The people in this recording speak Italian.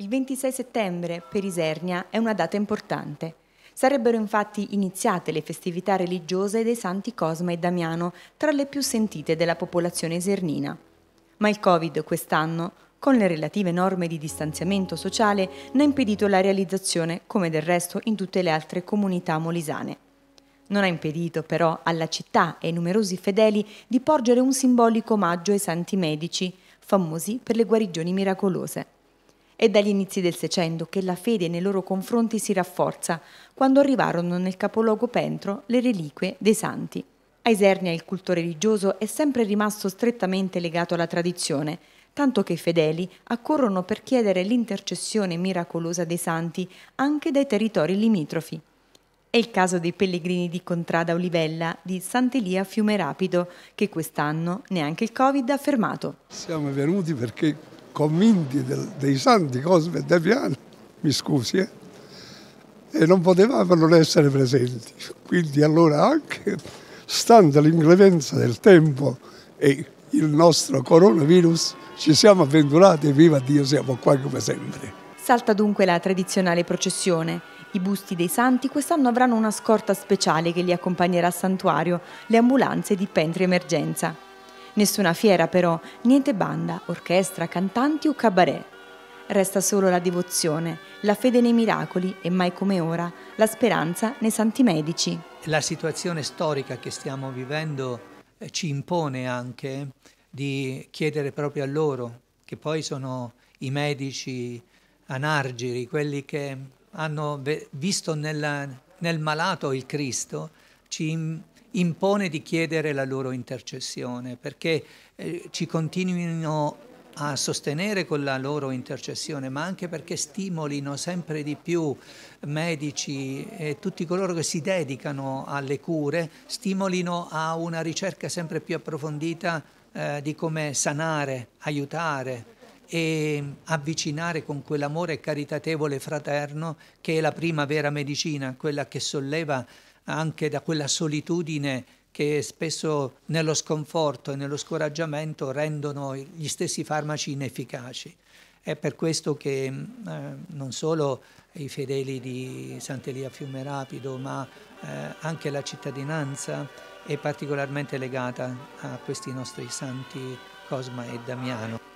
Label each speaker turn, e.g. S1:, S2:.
S1: Il 26 settembre per Isernia è una data importante. Sarebbero infatti iniziate le festività religiose dei santi Cosma e Damiano, tra le più sentite della popolazione isernina. Ma il Covid quest'anno, con le relative norme di distanziamento sociale, ne ha impedito la realizzazione, come del resto in tutte le altre comunità molisane. Non ha impedito però alla città e ai numerosi fedeli di porgere un simbolico omaggio ai santi medici, famosi per le guarigioni miracolose. È dagli inizi del Seicento che la fede nei loro confronti si rafforza, quando arrivarono nel capoluogo Pentro le reliquie dei santi. A Isernia il culto religioso è sempre rimasto strettamente legato alla tradizione, tanto che i fedeli accorrono per chiedere l'intercessione miracolosa dei santi anche dai territori limitrofi. È il caso dei pellegrini di Contrada Olivella di Sant'Elia Fiume Rapido, che quest'anno neanche il Covid ha fermato.
S2: Siamo venuti perché convinti del, dei santi Cosme e Damiano, mi scusi, eh, e non potevamo non essere presenti. Quindi allora anche stando l'inclemenza del tempo e il nostro coronavirus, ci siamo avventurati e viva Dio siamo qua come sempre.
S1: Salta dunque la tradizionale processione. I busti dei santi quest'anno avranno una scorta speciale che li accompagnerà al santuario, le ambulanze di Pentri Emergenza. Nessuna fiera però, niente banda, orchestra, cantanti o cabaret. Resta solo la devozione, la fede nei miracoli e mai come ora la speranza nei santi medici.
S3: La situazione storica che stiamo vivendo eh, ci impone anche di chiedere proprio a loro, che poi sono i medici anargiri, quelli che hanno visto nella, nel malato il Cristo, ci impone di chiedere la loro intercessione perché eh, ci continuino a sostenere con la loro intercessione, ma anche perché stimolino sempre di più medici e tutti coloro che si dedicano alle cure, stimolino a una ricerca sempre più approfondita eh, di come sanare, aiutare e avvicinare con quell'amore caritatevole fraterno che è la prima vera medicina, quella che solleva anche da quella solitudine che spesso nello sconforto e nello scoraggiamento rendono gli stessi farmaci inefficaci. È per questo che eh, non solo i fedeli di Sant'Elia Fiume Rapido, ma eh, anche la cittadinanza è particolarmente legata a questi nostri santi Cosma e Damiano.